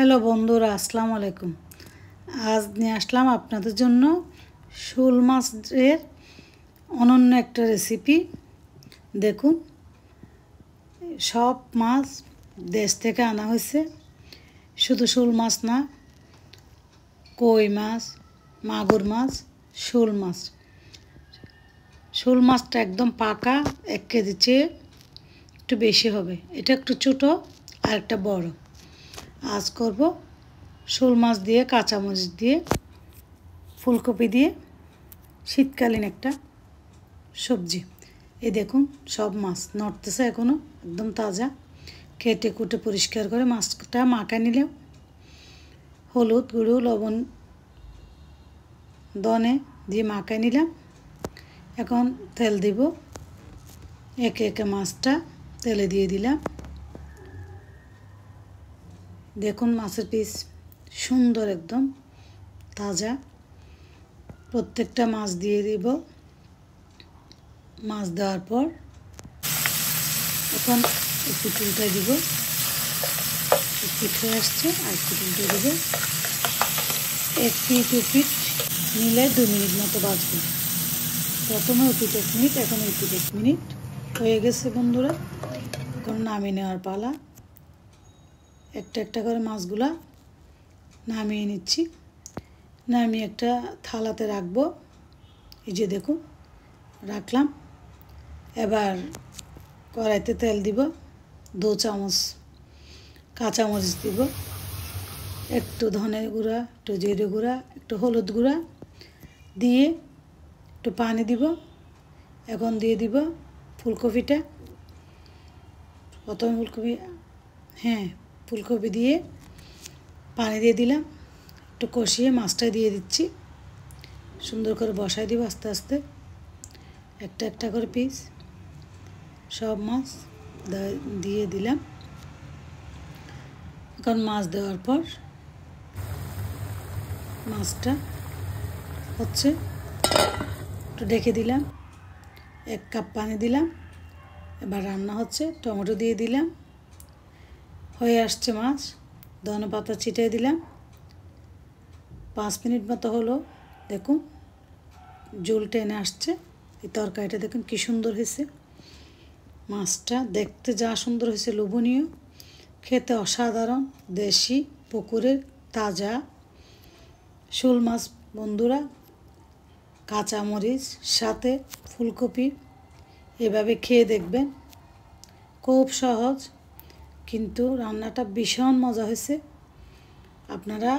hello বন্ধুরা আসসালামু আলাইকুম আজ নিয়ে আসলাম আপনাদের জন্য শোল মাছের অনন্য একটা রেসিপি দেখুন সব মাছ দেশ থেকে আনা হয়েছে শুধু শোল মাছ না কই মাছ মাগুর মাছ শোল মাছ শোল মাছটা একদম পাকা এক কেজি চেয়ে একটু বেশি হবে এটা একটু ছোটো আর একটা বড় আজ করব শোল মাছ দিয়ে কাঁচামরিচ দিয়ে ফুলকপি দিয়ে শীতকালীন একটা সবজি এই দেখুন সব মাছ নড়তেছে এখনও একদম তাজা কেটে কুটে পরিষ্কার করে মাছটা মাখা নিলেও হলুদ গুঁড়ো লবণ দনে দিয়ে মাখা নিলাম এখন তেল দিব একে একে মাছটা তেলে দিয়ে দিলাম দেখুন মাছের পিস সুন্দর একদম তাজা প্রত্যেকটা মাছ দিয়ে দিব মাছ দেওয়ার পর এখন একটু চুলটা দিব পিঠে আসছে আর একটু টুলটা দিব একটি টু পিঠ নিলে দু মিনিট মতো বাঁচবে প্রথমে উপিট এক মিনিট এখন উপিট এক মিনিট হয়ে গেছে বন্ধুরা এখন নামিয়ে নেওয়ার পালা একটা একটা করে মাছগুলা নামিয়ে নিচ্ছি নামিয়ে একটা থালাতে রাখবো এই যে দেখুন রাখলাম এবার কড়াইতে তেল দিব দু চামচ কাঁচামরিচ দিব একটু ধনে গুঁড়া একটু জিরে গুঁড়া একটু হলুদ গুঁড়া দিয়ে একটু পানি দিব এখন দিয়ে দিব ফুলকপিটা প্রথমে ফুলকপি হ্যাঁ ফুলকপি দিয়ে পানি দিয়ে দিলাম একটু কষিয়ে মাছটা দিয়ে দিচ্ছি সুন্দর করে বসাই দিব আস্তে আস্তে একটা একটা করে পিস সব মাছ দিয়ে দিলাম এখন মাছ দেওয়ার পর মাছটা হচ্ছে একটু ঢেকে দিলাম এক কাপ পানি দিলাম এবার রান্না হচ্ছে টমেটো দিয়ে দিলাম হয়ে আসছে মাছ ধনে পাতা ছিটিয়ে দিলাম পাঁচ মিনিট মতো হলো দেখুন জল টেনে আসছে এই তরকারিটা দেখুন কী সুন্দর হয়েছে মাছটা দেখতে যা সুন্দর হয়েছে লোভনীয় খেতে অসাধারণ দেশি পুকুরের তাজা শোল মাছ বন্ধুরা কাঁচামরিচ সাথে ফুলকপি এভাবে খেয়ে দেখবেন খুব সহজ কিন্তু রান্নাটা ভীষণ মজা হয়েছে আপনারা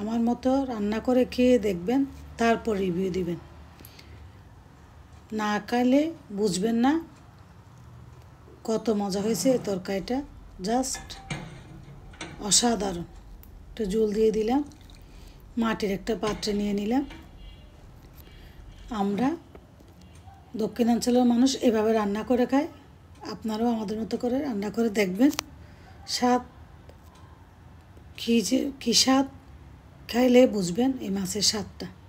আমার মতো রান্না করে খেয়ে দেখবেন তারপর রিভিউ দিবেন না খাইলে বুঝবেন না কত মজা হয়েছে এই তরকারিটা জাস্ট অসাধারণ একটু জল দিয়ে দিলাম মাটির একটা পাত্রে নিয়ে নিলাম আমরা দক্ষিণাঞ্চলের মানুষ এভাবে রান্না করে খায় আপনারাও আমাদের মতো করে রান্না করে দেখবেন স্বাদ কী যে কী স্বাদ খাইলে বুঝবেন এই মাছের স্বাদটা